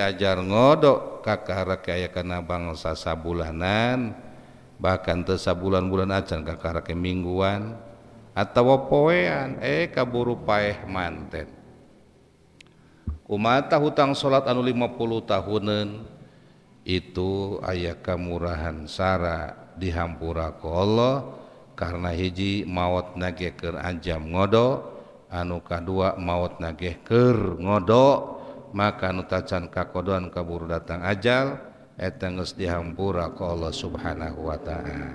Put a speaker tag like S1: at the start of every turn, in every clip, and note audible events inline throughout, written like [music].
S1: ajar ngodok kakak ke na bang sasa bulanan bahkan tersa bulan-bulan ajar kakak ke mingguan ataupowean eh kaburu pay manten Hai umat hutang salat anu 50 tahunan itu ayah kemurahan Sara dihampur ra q karena hiji maut nageker ajam ngodok anukah dua maut naehker ngodok maka nutacan kakodoan kabur datang ajal eta geus dihampura ku Allah Subhanahu wa taala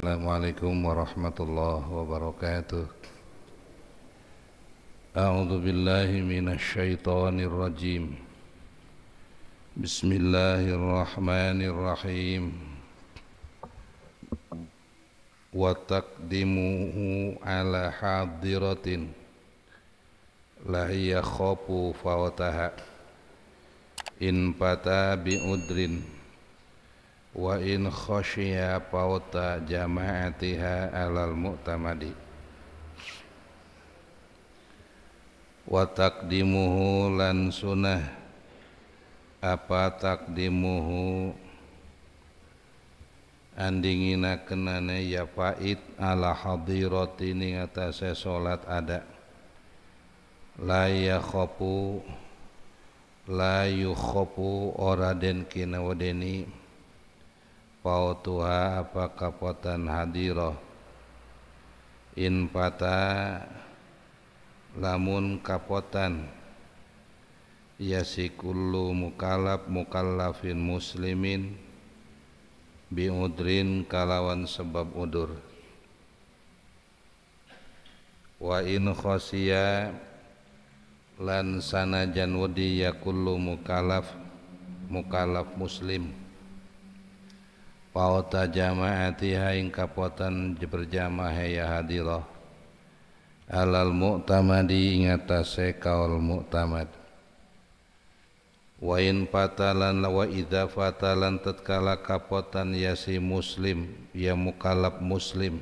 S1: Assalamualaikum warahmatullahi wabarakatuh A'udzu billahi minasy syaithanir rajim Bismillahirrahmanirrahim. Wa mahu ala hadiratin, dirotin, watak di In ala hab dirotin, watak di mahu ala hab dirotin, watak di mahu apa takdimuhu andingina kenane ya faid ala hadirati ning atase solat ada la ya kopo, la kopo. ora den kina wedeni pautuha apa kapotan hadiroh? in pata lamun kapotan yasikullu mukalab mukallafin muslimin biudrin kalawan sebab udur wa in khosiya lan sanajan ya yakullu mukallaf mukallaf muslim pauta jama'ati haing kapotan berjamaah ya hadirah alal mu'tamadi ingatase kaul mu'tamad wa in fatalan wa idza fatalan tatkala kapotan ya si muslim ya mukalab muslim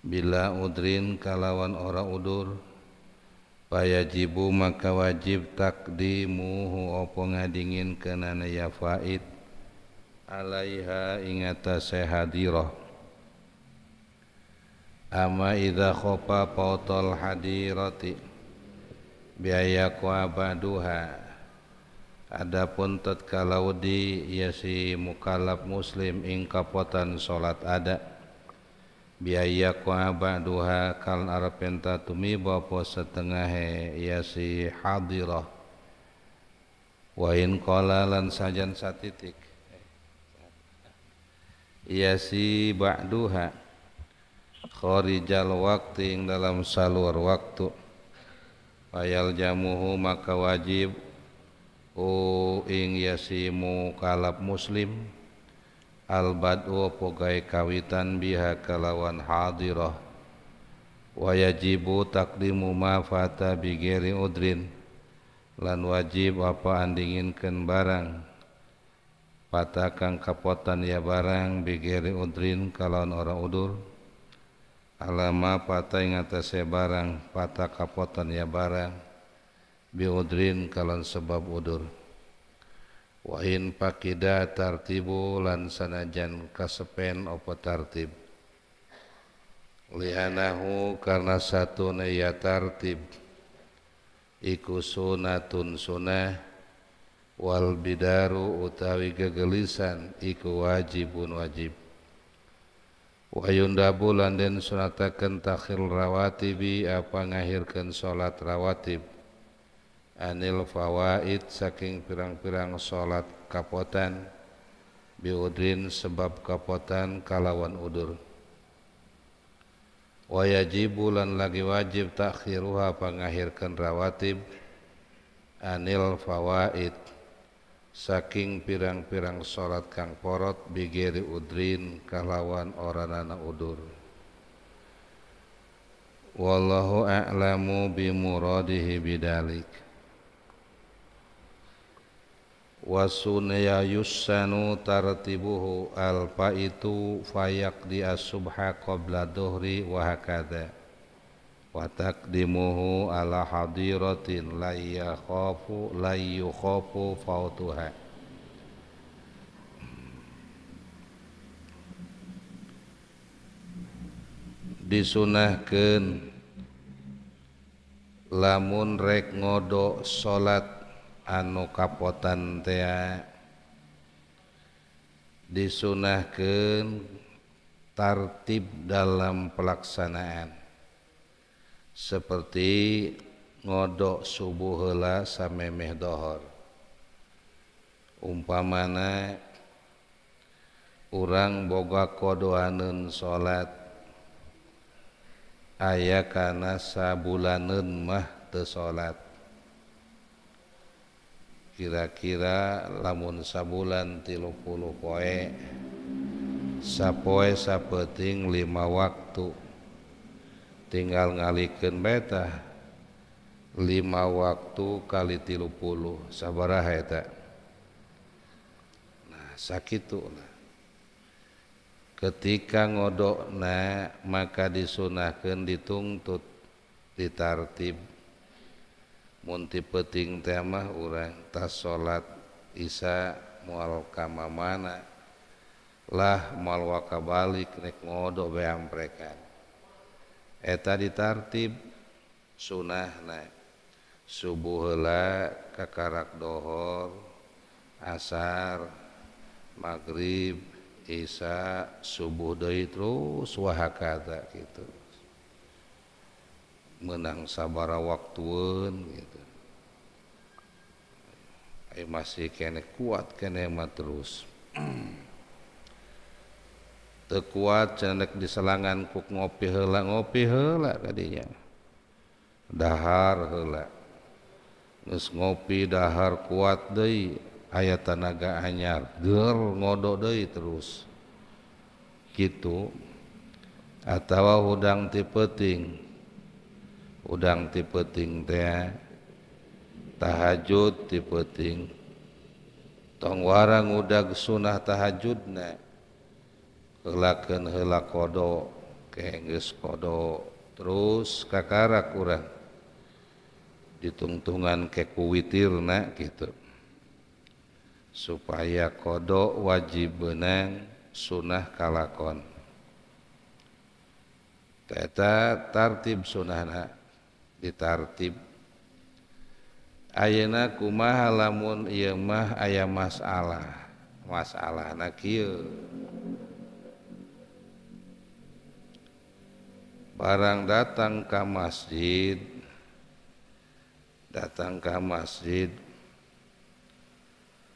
S1: bila udrin kalawan ora udur payajibu maka wajib takdimuhu opo ngadingin kenana ya faid alaiha ingatase hadirah ama idza khopa potol hadirati biaya ku abaduha Adapun tatkala wedi ya si mukallaf muslim ing kapotan salat ada biaya kwa ba'duha kal arpenta tumi bapa setengah ya si hadirah wa in qala lan sajan satitik ya si ba'duha kharijal waqti ing dalam salur waktu payal jamuhu maka wajib O ing yasimu kalap muslim Al-bad'u pogai kawitan biha kalawan hadirah Wa yajibu taklimu ma fata bigeri udrin Lan wajib apa andinginkan barang patakan kapotan ya barang bigeri udrin kalawan orang udur Alama patah ingatase barang patah kapotan ya barang biudrin kalan sebab udur wa in pakida tartibu lan sanajan kasepen opo tartib lianahu karena satu ya tartib iku sunatun sunah wal bidaru utawi kegelisan iku wajibun wajib wa yundabu lan den sunataken takhir rawatibi apa ngahirkan salat rawatib anil fawaid saking pirang-pirang salat kapotan biudrin sebab kapotan kalawan udur wajib bulan lagi wajib takhiruha pangakhirkan rawatib anil fawaid saking pirang-pirang salat kang porot bigeri udrin kalawan oranana udur wallahu a'lamu bimuradihi bidalik wasunaya yusanu tartibuhu alfa itu fayak di asubha qabla dhuhri wa hakadha wa taqdimuhu ala hadiratin la yakhafu la yukhafu fautuha disunahkeun lamun rek ngodo salat muka Hai disunnah ke tartib dalam pelaksanaan Hai seperti ngodok subuh hela sampai Meh dhohor Hai umpa mana Hai urang boga kodohanun salat Hai ayaah kan sa bulanan mah the salaatan kira-kira lamun sabulan tilupul koe sappoe sappetting lima waktu tinggal ngaliken betah lima waktu kali tilupul saaba Hai nah sakitlah Hai ketika ngodokna maka disunahkan dittungtut ditartiba Mueing tema orang tas salat issa mukama manalah malwakkabaliknik ngodo berekan Eta diartib sunnah na subuh hela ke karak dhohor asar magrib Isa subuhhotruwahhaaka itu menang sabara waktuun gitu Ayo masih kene kuat kene mah terus [clears throat] tekuat cenek diselangan kuk ngopi helak ngopi helak kadinya dahar helak, nus ngopi dahar kuat dey ayat tenaga anyar ger ngodok dey terus gitu atau hudang tipe ting. tipeting teh tahajud tipeting tong warang udah ges sunnah tahajudnya Hai helaken hela kodo keges kodo terus kakaraku Hai diuntungan kekuwitilnak gitu Hai supaya kodok wajib benang sunnah kalakon Hai peta tartib sunnahhana ditartib Ayeuna kumaha lamun ieu mah aya masalah masalah kieu barang datang ke masjid datang ke masjid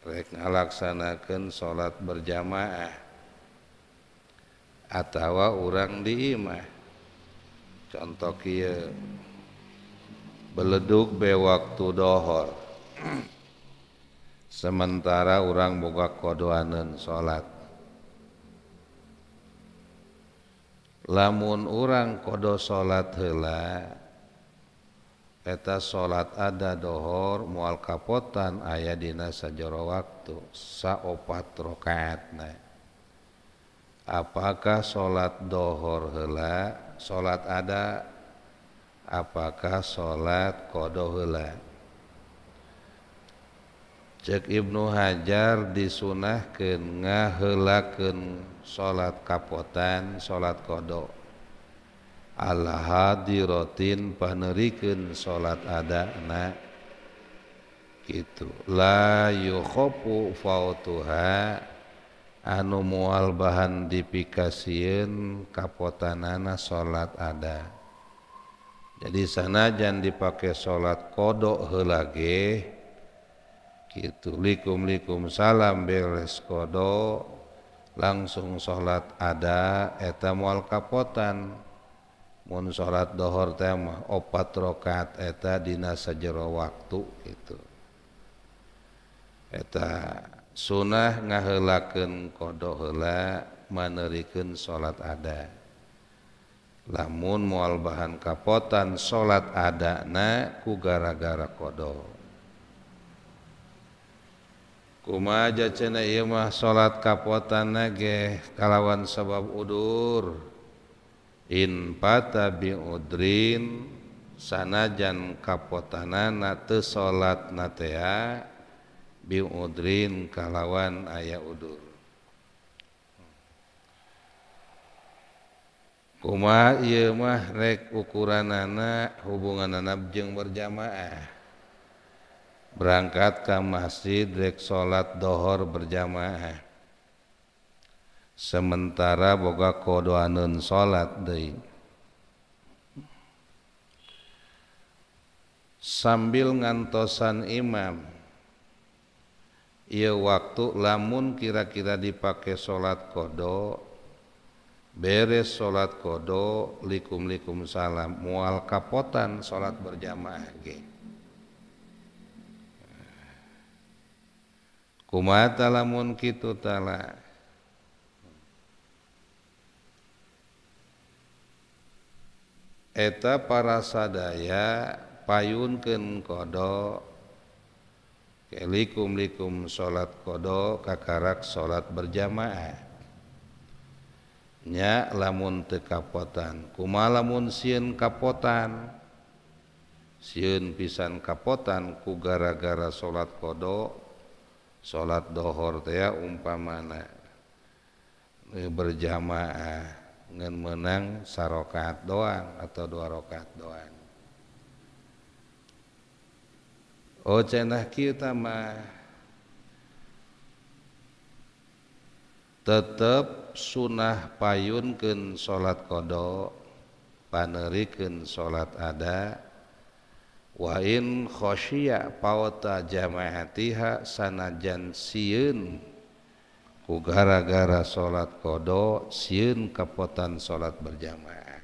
S1: rek ngalaksanakeun salat berjamaah atawa orang di imah contoh kieu beleduk be waktu dhohor Hai sementara urang buka kodo anun salat Hai lamunurang kodo salat hela Hai peta salat ada dhohor mual kapotan aya disajoro waktu saopat rokaat Hai apa salat dhohor hela salat ada a apakah sholat kodohela cek Ibnu Hajar disunahkan ngahelakan sholat kapotan salat kodoh al hadiratin sholat ada nak. gitu la yukhafu fautuha anu mual bahan dipikasien kapotanana sholat ada punya Di sanajan dipakai salat kodok helage gitu likum-likum salam beres kodo langsung salat ada eta mualkaotan Mushot dhohor tema opat rakat etadina jero waktu ituta sunnah ngahelaken kodola manerken salat adanya la moon mual bahan kapoatan salat adana ku gara-gara kodo Hai kumaja cena imah salat kapatan nageh kalawan sebab uddur in pata bin Uudrin sanajan kaotaana na salatnatea bin Uudrin kalawan ayah uddur Kuma iya mah rek ukuran hubungan anak jeng berjamaah. Berangkat ke masjid rek sholat dohor berjamaah. Sementara boga kodoanun sholat deh Sambil ngantosan imam Iya waktu lamun kira-kira dipakai sholat kodok beres salat kodo likum-likum salam mual kapotan shat berjamaah eta para sadaya payun ke kodo likum-likum salat kodo kak shat berjamaah. nya lamun teu kapotan kumaha lamun sieun kapotan sieun pisan kapotan ku gara-gara salat kodo salat dohor teh ya umpamana e, berjamaah ngan menang sarokat doang atau dua rokat doang oh cenah kita mah tetap Sunnah payun ke shat kodo paneriken shat ada wainkhoshi pauta jama hatiha sanajan siun kugara-gara shat kodo siun kepotan shat berjamaah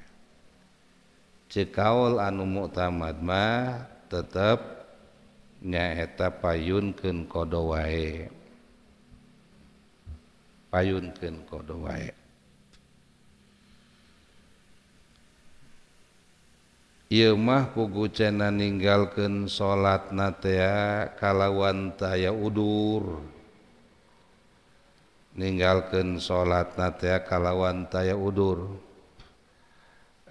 S1: Ckaul anu mutamadma tetap nyaheta payun ke kodo wae Hai mah kuku cena ningkan salat naa kalawan tay Hai meninggalkan salat naa kalawan tay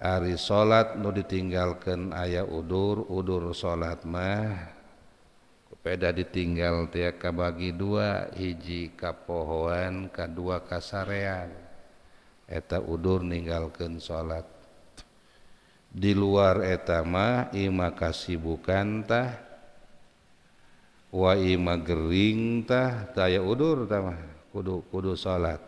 S1: Ari salat nu ditinggalkan aya uddur uddur salat mah punyapeda ditinggal tiaka bagi dua hijiika pohoan kedua kasarean eta uddur meninggalkan salat di luar etama ima kasih bukantah watah tay ud kududu salat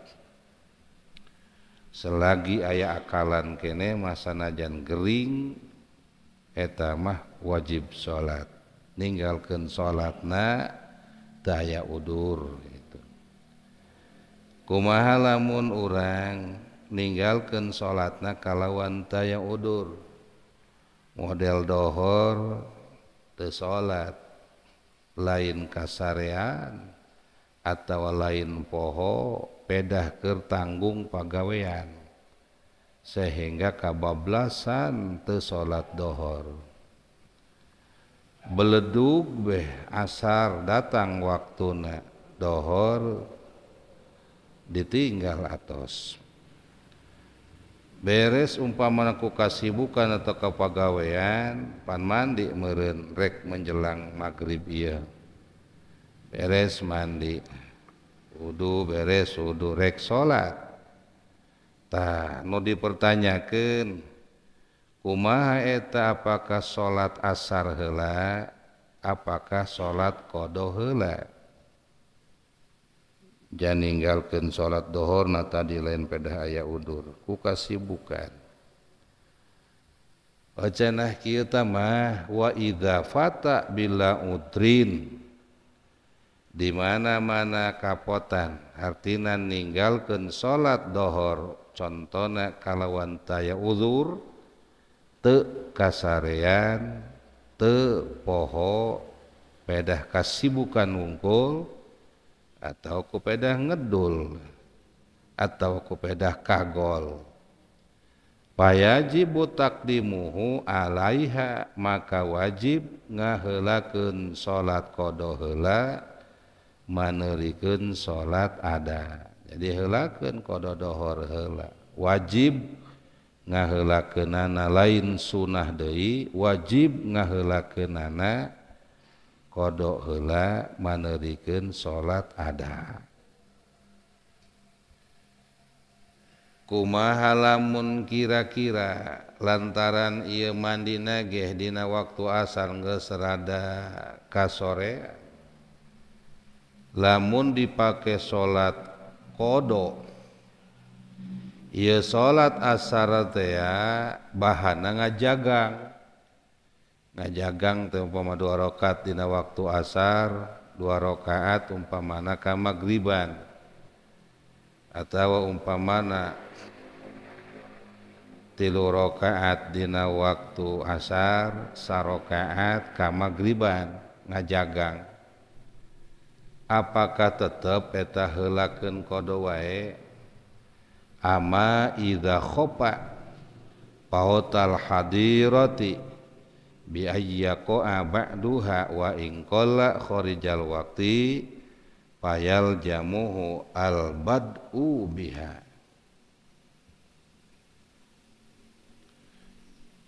S1: selagi ayah alan kene mas najan Gering etetamah wajib salat ninggalkan sholatna daya udur gitu. kumaha orang ninggalkan sholatna kalawan daya udur model dohor te sholat lain kasarean atau lain poho pedah kertanggung pagawean sehingga kabablasan te sholat dohor beleduk beh asar datang waktuna dohor ditinggal atos beres umpama aku kasih bukan atau kepegawaian pan mandi meren rek menjelang maghrib iya beres mandi wudhu beres wudhu rek sholat tak nu dipertanyakan kumaha eta apakah salat asar hela apakah salat qada hela jangan ninggalkan sholat dohor na tadi lain pada ayah udur ku bukan. Wajanah kita mah wa idha fata bila utrin di mana-mana kapotan artinan ninggalkan sholat dohor contona kalawan taya udur te kasarean te poho pedah kasibukan wungkul atau kupedah ngedul atau kupedah kagol payajibu takdimuhu alaiha maka wajib ngahelakeun salat qada heula maneurikeun salat ada jadi heulakeun qada dohor heula wajib ngalaken naana lain sunnah Dehi wajib ngahelaken nana kodok hela manerike salat ada Hai kumahalamun kira-kira lantaran ia mandina gehdina waktu asarngeserada kasore Hai lamun dipakai salat kodo salat asaraya bahhana nga jagang nga jagang umpa rakat dina waktu asar, dua rakaat umpamana kam magribban atau umpamana tilu rokaat dina waktu asar, sa rokaat kam magriban nga jagang apa tetep eta helaken kodo wae? ama idza khopa pautal hadirati bi ayyaqa'a ba'duha wa in qalla kharijal waqti fayal jamuhu al bad'u biha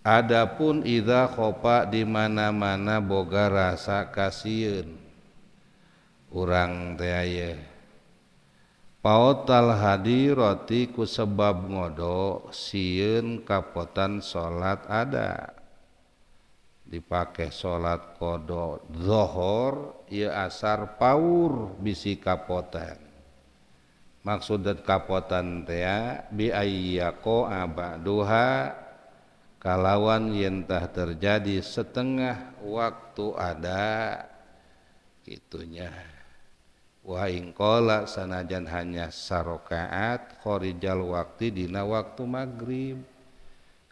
S1: Adapun idza khopa di mana-mana boga rasa kasieun urang teh pautal hadirati ku sebab ngodo siun kapotan sholat ada dipakai sholat kodo zohor ya asar paur bisi kapotan maksud kapotan teh bi ayyako abaduha kalawan yentah terjadi setengah waktu ada gitunya ingkola sanajan hanya sarokeat horijal waktu dina waktu magrib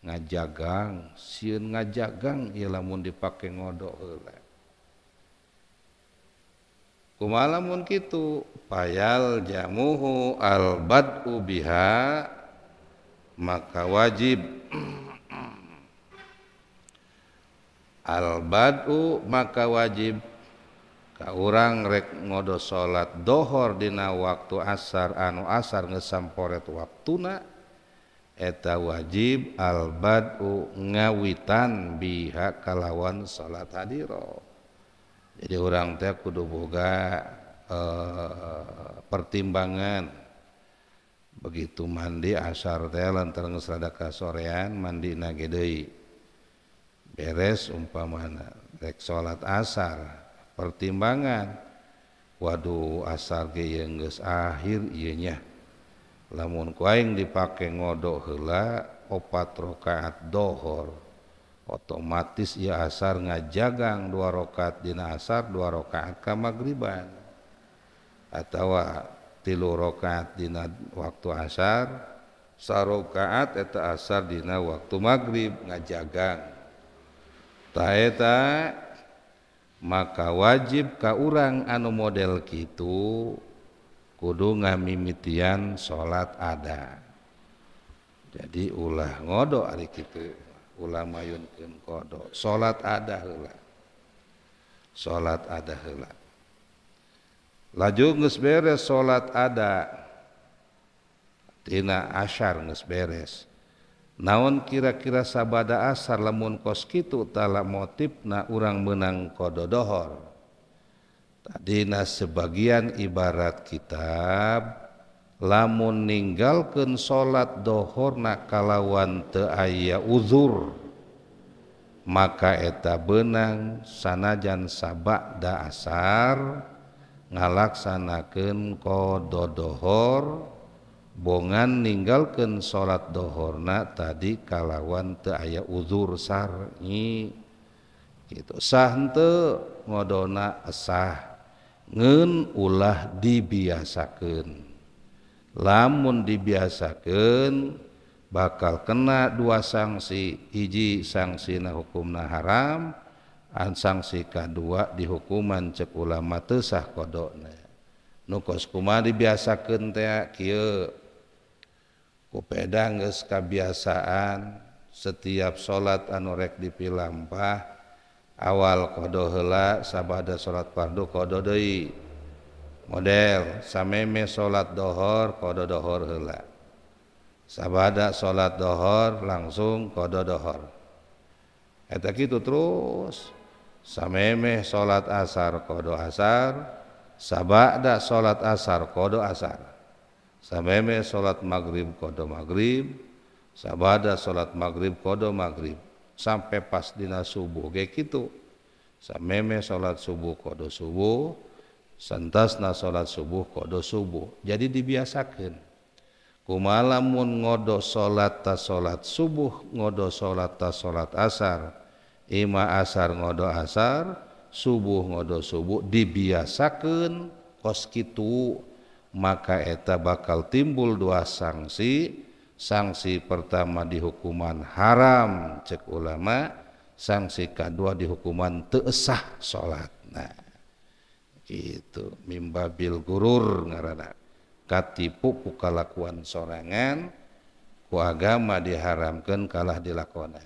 S1: ngajagang siun ngajagang ilamun dipakai ngodo Hai kumalamun gitu payal jammuhu alba ubiha maka wajib [clears throat] albaku maka wajib orang ngodo salat d dohor dina waktu asar anu asar ngesampoet waktu na ta wajib alba ngawitan bihak kalawan salat hadiro jadi orang teh kudu boga eh, pertimbangan begitu mandi asar de terrada kassorean mandi nagedai beres umpamarek salat asar. pertimbangan waduh asar ge yang akhir inya namunmun kuing dipakai ngodok hela opat rokaat dhohor otomatis ia asar nga jagang dua rakat dina asar dua rakaaka magribban Hai atau tilu rakatdina waktu asar sa rakaateta asar dina waktu magrib nga jagang Hai taeta maka wajib ka urang anu model kita kudu nga mimiian salat ada. jadi ulah ngodo Ari kita ulamaundo salat ada salat ada he laju bees salat ada Trina Ashhar ngesberes. naon kira-kira sabah dasar lamun koskituk taak motip na urang-benang kododohor. tak Di na sebagian ibarat kitab lamun ningken salat dhohor na kalawan te aya uzhur maka eta benang sana jan saaba dasasar ngalakanaken kododohor, bonan ningken salat dohurna tadi kalawan te aya udhur sari gitu sahte ngodona asah ngen ulah dibiasken lamun dibiasken bakal kena dua sanksi iji sanksi na hukum na haram ansangsi ka2 di hukuman cekulamatesah kodok ne nukos kuma dibiasaken te Kupeda nges kebiasaan setiap sholat anurek dipilampah awal kodo hela sabada sholat pardu kodo doi model sameme sholat dohor kodo dohor hela sabada sholat dohor langsung kodo dohor eta gitu terus sameme sholat asar kodo asar sabada sholat asar kodo asar tinggal samme salat magrib kodo magrib sabada salat magrib kodo magrib sampai pas di subuh kayak gitu samme salat subuh kodo subuh sans na salat subuh kodo subuh jadi dibiasaken ku malammun ngodo salat ta salat subuh ngodoh salat ta salat asar ima asar ngodo asar subuh ngodo subuh dibiasaken kos gitu maka eta bakal timbul dua sanksi sanksi pertama dihukuman haram cek ulama sanksi kedua dihukuman teesah sholat nah gitu bil gurur ngarana katipu ku kalakuan sorangan ku agama diharamkan kalah dilakonan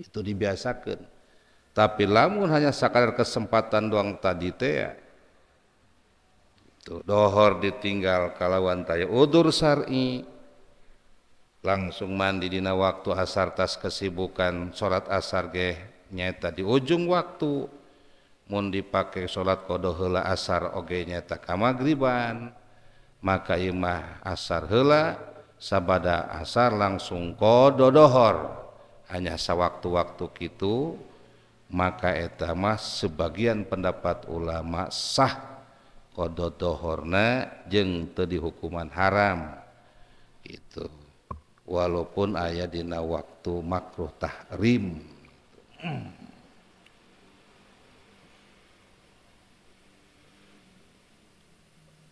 S1: itu dibiasakan tapi lamun hanya sekadar kesempatan doang tadi teh ya, Tuh, gitu. dohor ditinggal kalawan taya udur sari langsung mandi dina waktu asar tas kesibukan sholat asar ge nyata di ujung waktu mun dipakai sholat kodohela hela asar oge nyata kamagriban maka imah asar hela sabada asar langsung kododohor hanya sawaktu-waktu gitu maka etama sebagian pendapat ulama sah kodotohorna jeng tadi hukuman haram itu walaupun ayat dina waktu makruh tahrim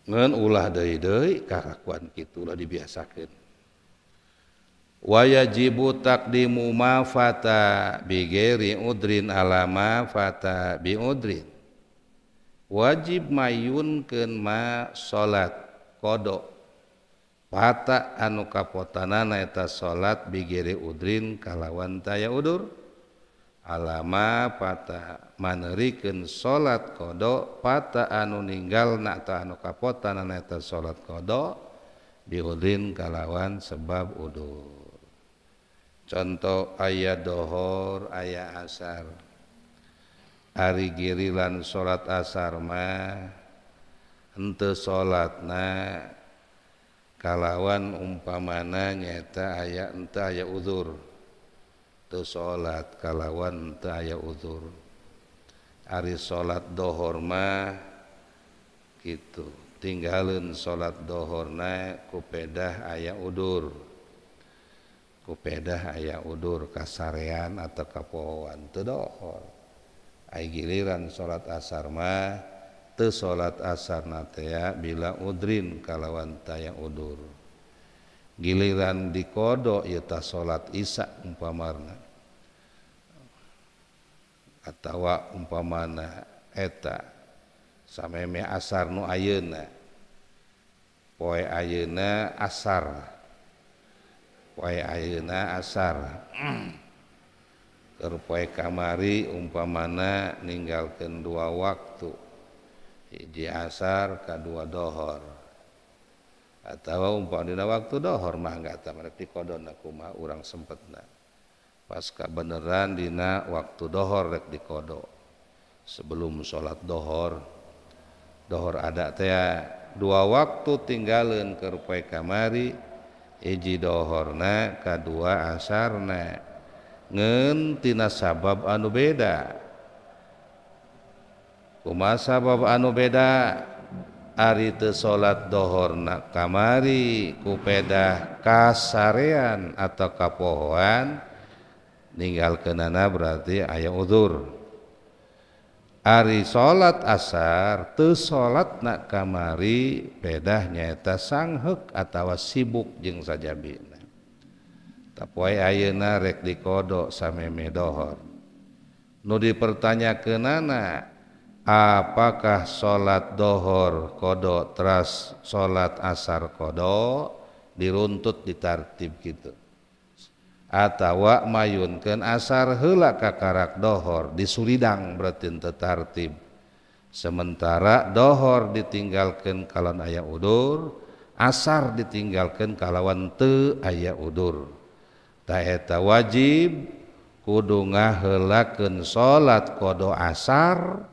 S1: ngan ulah dari dari karakuan kita lah dibiasakan wajibu takdimu ma fata bigeri udrin alama fata bi udrin wajib mayunken ma salat kodok patak anu kapotatan naeta salat bigiri udrin kalawan taya uddur alama patah manerken salat kodok pat anu meninggal nak ta anu kapotatan salat kodok diudrin kalawan sebab ud contoh ayah dhohor aya asharnya girilan salat asarma enente salat na kalawan umpamana ngeta aya entah ya udhur tuh salat kalawan entah aya udhur Ari salat dhohorma gitu tinggalin salat dhohorna kupeddah aya udhur kupeddah aya udhur kasarean atau kapohoan tedohorna giliran salat asarma te salat asar naya bila udrin kalawantaang uddur giliran di kodo yta salat issha umpamarna Hai at umpamana eta samme asar nu ayena Hai poi auna asar Hai poi auna asar [clears throat] Kerupai kamari umpamana ninggalkan dua waktu di asar kedua dohor atau umpamana waktu dohor mah nggak tak berarti dikodon aku mah orang sempet na pas beneran dina waktu dohor rek di kodo sebelum sholat dohor dohor ada teh ya, dua waktu tinggalin kerupai kamari iji dohorna kedua asarna ngentina sabab anu beda Hai Uma sabab anu beda ari itu salat dhohor na kamari kupeddah kasarian atau kepohoan meninggal keana berarti ayaah udhur Hai Ari salat asar tuh salat na kamari pedahnyaeta sanghek atau sibuk jeung saja binda waai ayeuna rek di kodo sammehohor Nudianya ke nanaapa salat dhohor kodok tras salat asar kodo diruntut di tartib gitu Atawa mayunken asar helak kakarak dhohor di Sudang bertin te tartib sementara dhohor ditinggalkan kalan ayah uddur asar ditinggalkan kalawan te ayah uddur. ta wajib kudu ngalaken salat kodo asar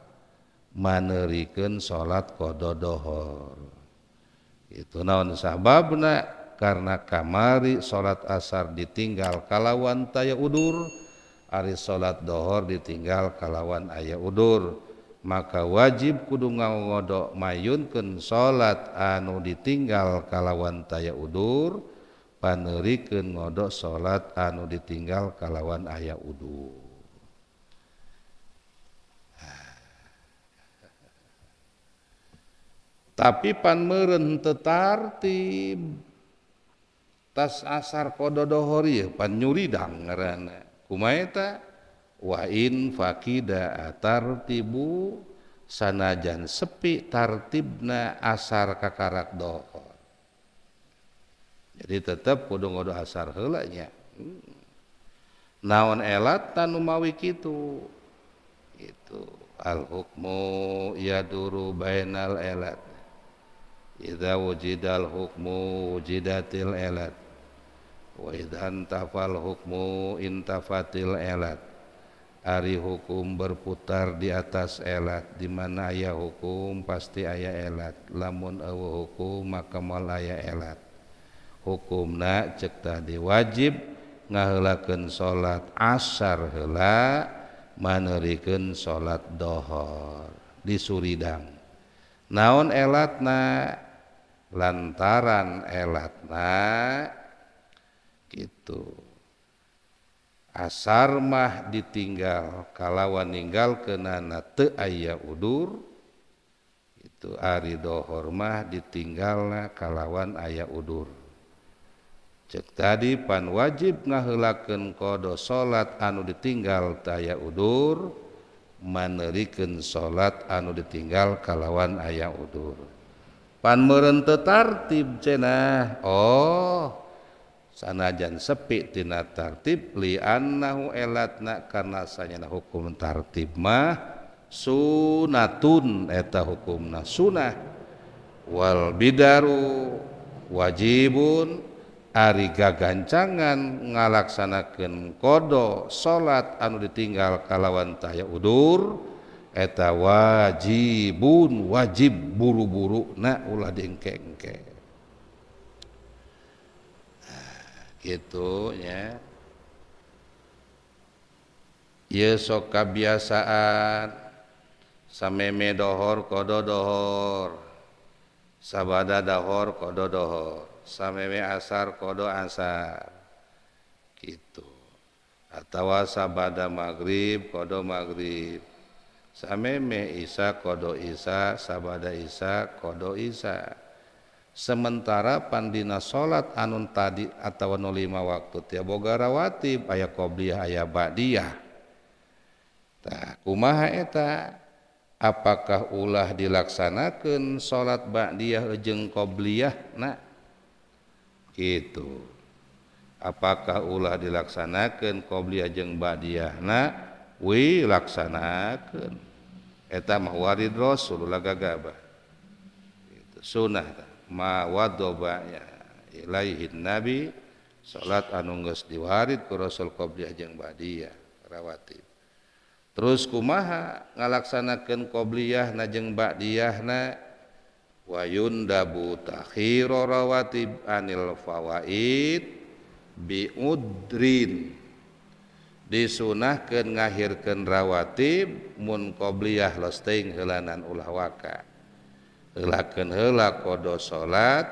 S1: manerikan salat kodo ddohor itu naon sabab karena kamari salat asar ditinggal kalawan taya uddur ari salat dhohor ditinggal kalawan aya uddur maka wajib kudu nga ngodok mayunken salat anu ditinggal kalawan taya uddur, punya riken ngodok salat anu ditinggal kalawan ayaah udhu Hai tapi pan meente tartib Hai tas asar kodo-dohorpannyuridang ngerana kumaita wa fada tarttibu sanajan sepi tartibna asar ka karakter doho jadi tetap kudu-kudu asar helanya hmm. naon elat tanumawi kitu? itu al hukmu yaduru bainal elat Idza wujidal hukmu wujidatil elat wa idzan tafal hukmu intafatil elat Ari hukum berputar di atas elat di mana ayah hukum pasti ayah elat lamun awu hukum maka malaya elat hukumna cetah di wajib ngalaken salat asar hela manerikan salat dhohor di Suridang naon elaatna lantaran elaatna gitu Hai asar mah ditinggal kalawan meninggal ke nana ayah udhur Hai itu ari dhohor mah ditinggallah kalawan Ayh udr tadi pan wajib ngalaken kodo salat anu ditinggal taya uddur manerken salat anu ditinggal kalawan ayam uddur pan meente tartib cena Oh sanajan sepitina tartib linya hukum tartib mah sunatuneta hukumnah Wal bidaru wajibun Ari gagancangan ngalaksanakan kodo salat anu ditinggal kalawan taya udur eta wajibun wajib buru-buru na ulah diengke-engke nah, gitu ya Ye sok kebiasaan sameme dohor kodo dohor sabada dohor kodo dohor Samme asar kodo asar gitu atauabadah magrib kodo magrib Samme Isa kodo Isa sabada Isa kodo Isa sementara Pandina salat anun tadi atau 05 waktu ti bogarawati payah qobliah ayabakiyah tak Umahaeta Apakah ulah dilaksanakan salatbakiyaah ujeng qobliyah na itu Hai apa ulah dilaksanakan qobliahajeng badiyah nah we laksanaakan etammah warid rasullahgaba Hai itu sunnah mawabaaihi nabi salat anunggus di warid ke rasul qobliahjeng Baiyah rawwati terusku maha ngalaksanakan qobliyah najengbakiyah na yang unda butahirrowatiilwa birin disunnah ke ngahir kendrawatimun qobliyah Losteng helanan ulawwakla hela kodo salat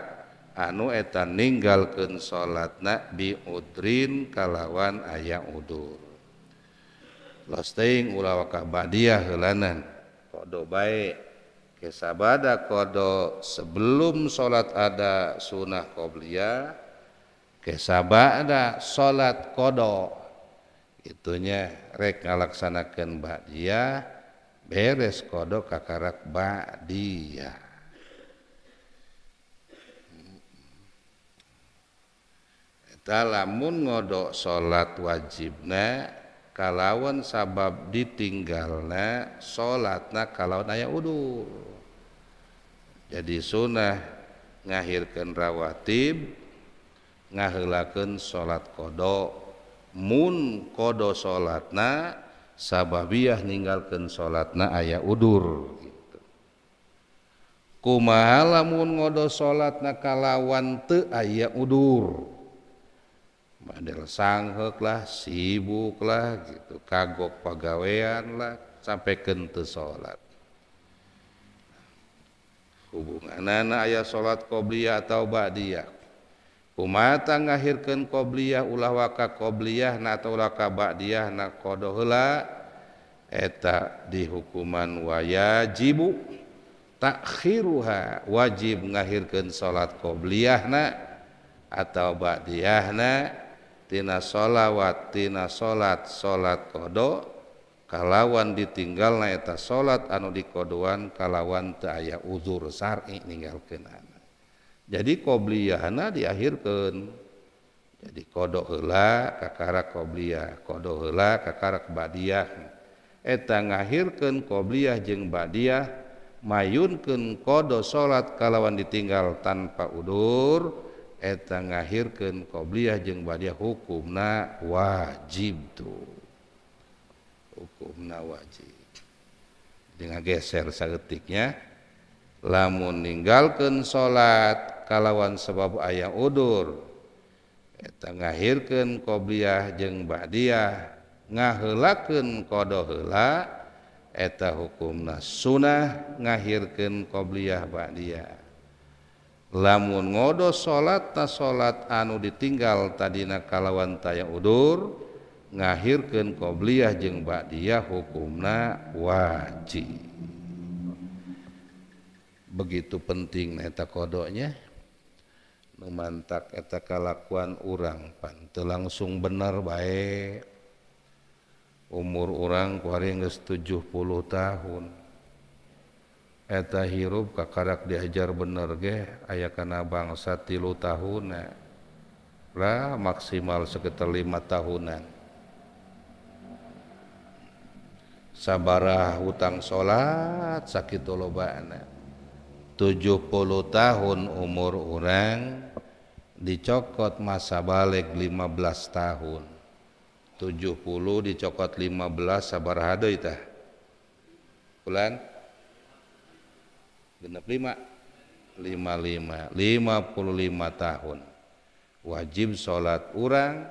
S1: anu etan meninggalken salat na bi Urin kalawan ayang uddur Losteng lawwak baddi helanan kodo baik kesabada kodo sebelum sholat ada sunnah qobliyah kesabada sholat kodo itunya rek ngalaksanakan dia beres kodo kakarak dia. Eta lamun ngodok sholat wajibna kalawan sabab ditinggalna sholatna kalawan ayah udur di sunnah ngahirkan rawwaib ngahelaken salat kodo moon kodo salatna sabah biah meninggalkan salat na aya uddur Hai kumahalamun ngodo salat na kalawan the aya udhur mandal sangklah sibuklah gitu kagok pegawean lah sampai ketu salat nana aya salat qbliah atau ba diaah uma ngahirkan qobliah ulah waka qobliyah na atauula ka ba diaah na qdola eta di hukumman waya jibuk tak hiuha wajib ngahirkan salat qobliah na atau bak diaah natina salalawattina salat salat kodo kalawan ditinggal na eta salat anu di kodoan kalawan taah udhurs ningken jadi qbliahhana diahirkan jadi kodo hela kakara qobliah kodola ka badiah ang ngahirkan qbliyah jeung badiah mayunken kodo salat kalawan ditinggal tanpa udur ang ngahirkan qbliyah je badiah hukum na wajib tuhlah na dengan geser sagetiknya lamun meninggalkan salat kalawan sebab ayah uddurta ngahirkan qbliyah jeng Baiyah ngahellaken qdola eta hukum na sunnah ngahirkan qbliyah Baiya lamun ngodoh salat na salat anu ditinggal tadi kalawan taya uddur, ngahirkan kau beliah jebak diah hukumna waji begitu penting tak kodoknya numantak eta kallakuan urang pante langsung bener baik umur- orangrang ko 70 tahun eta hirup Ka karakter diajar bener deh ayakana bangsa tilu tahun ra maksimal sekitar lima tahunan sabarah hutang salat sakit lobana 70 tahun umur orang dicokot masa balik 15 tahun 70 dicokot 15 sabar hado itu. bulan lima 5 55 55 tahun wajib sholat orang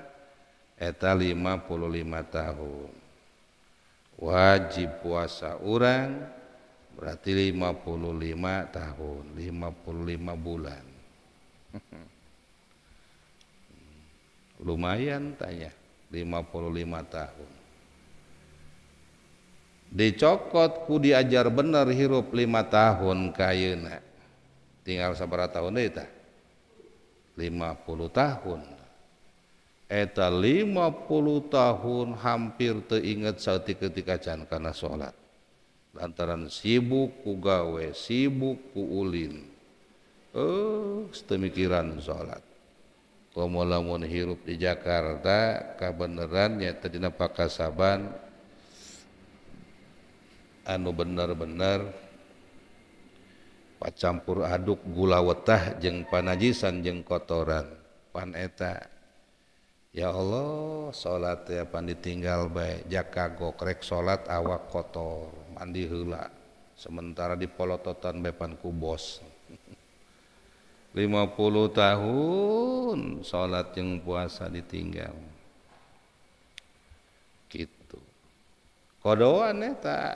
S1: eta 55 tahun wajib puasa orang berarti 55 tahun 55 bulan hmm. lumayan tanya 55 tahun dicokot ku diajar benar hirup lima tahun kayena tinggal sabar tahun lima 50 tahun eta 50 tahun hampir teingat sau ketika Chankana salat lantaran sibuk kugawe sibuk kulin sedemikiran salat pemulamun hirup di Jakarta kabenarerannya tadidina Pakasaban anu bener-er Hai Pak campur aduk gula wetah jeung panjisan jeung kotoran panetaan Ya Allah sholat ya pan ditinggal baik jaka gokrek sholat awak kotor mandi hula sementara di polototan bepan kubos [laughs] puluh tahun sholat yang puasa ditinggal gitu kodoan ya tak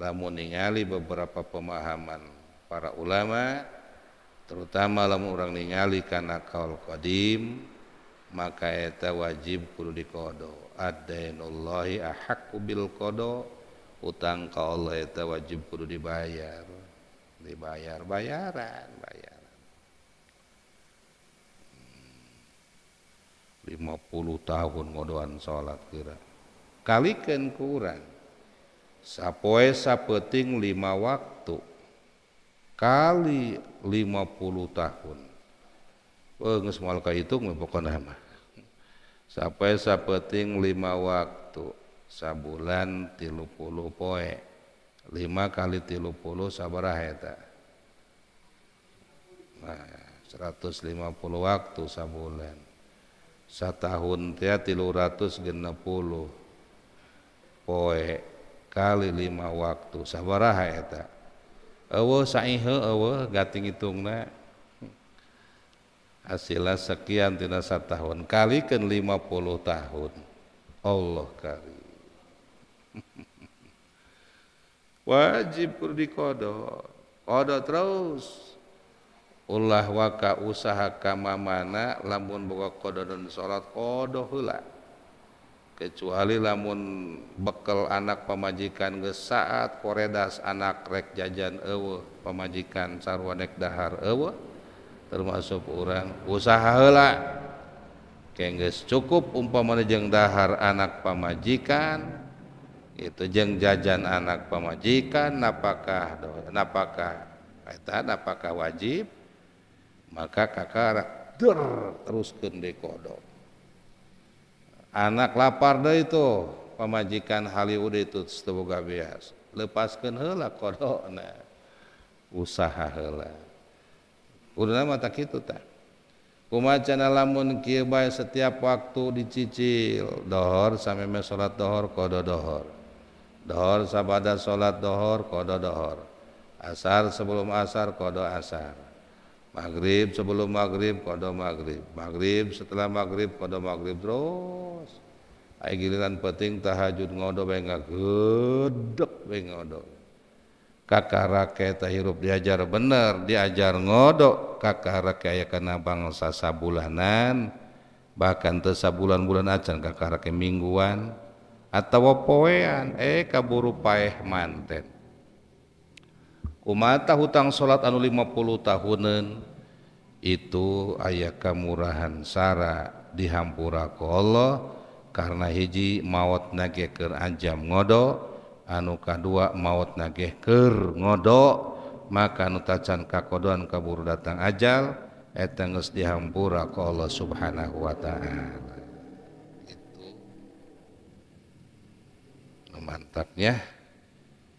S1: lamun ningali beberapa pemahaman para ulama terutama lamun orang ningali karena kaul qadim maka eta wajib kudu dikodo adainullahi ahaqqu bil kodo utang ka Allah eta wajib kudu dibayar dibayar bayaran bayaran 50 hmm. tahun ngodoan salat kira kalikan kurang sapoe sapeting lima waktu kali 50 tahun Oh, euh, nggak semua hitung, pokoknya mah sampai sapeting lima waktu sabulan tilu puluh poe lima kali tilu puluh sabarah eta nah puluh waktu sabulan satahun teh tilu ratus genap puluh poe kali lima waktu sabarah eta ewe saihe ewe gating na asila sekian tina tahun kali lima puluh tahun Allah kali [laughs] wajib kurdi kodo kodo terus ulah waka usaha kama mana lamun boga kodo dan sholat kodo hula kecuali lamun bekel anak pemajikan ke saat koredas anak rek jajan ewe pemajikan sarwanek dahar ewe termasuk orang usahalah kengges cukup umpamanya jeng dahar anak pamajikan itu jeng jajan anak pamajikan napakah napakah eta napakah wajib maka kakak der terus di kodok anak lapar deh itu pamajikan Hollywood itu gak bias lepaskan hela kodok nah usaha hela Ulama tak itu tak. Kumacana lamun kieu bae setiap waktu dicicil dohor sampai mesolat dohor kodo dohor. Dohor sabada solat dohor kodo dohor. Asar sebelum asar kodo asar. Maghrib sebelum maghrib kodo maghrib. Maghrib setelah maghrib kodo maghrib terus. Ayo giliran penting tahajud ngodo bae ngagedek bae ngodo. ratahirrup diajar bener diajar ngodok kakak ke na bangsasa bulanan bahkan tersa bulan-bulan acar kakak ke mingguan ataupowean eh kaburu pay manten umat hutang salat anu 50 tahunan itu ayaah kemurahan Sara dihampur ra q karena hiji maut nageker aja ngodok, anu kadua maut nageh ker ngodo maka nutacan tacan kakodoan kabur datang ajal eta geus dihampura ku Allah Subhanahu wa taala. Itu mantapnya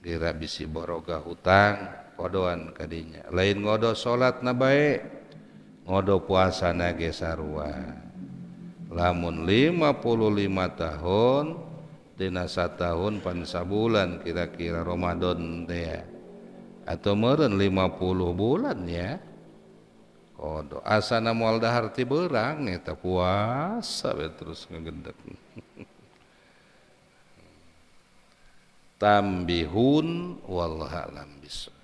S1: kira bisi boroga hutang kodoan kadinya lain ngodo salat na baik ngodo puasa na ge sarua lamun 55 tahun dina satahun pansa bulan kira-kira Ramadan teh ya. atau meren 50 bulan ya kodo asana moal dahar ti berang eta puasa be terus ngegendek [laughs] tambihun walhalam bisawab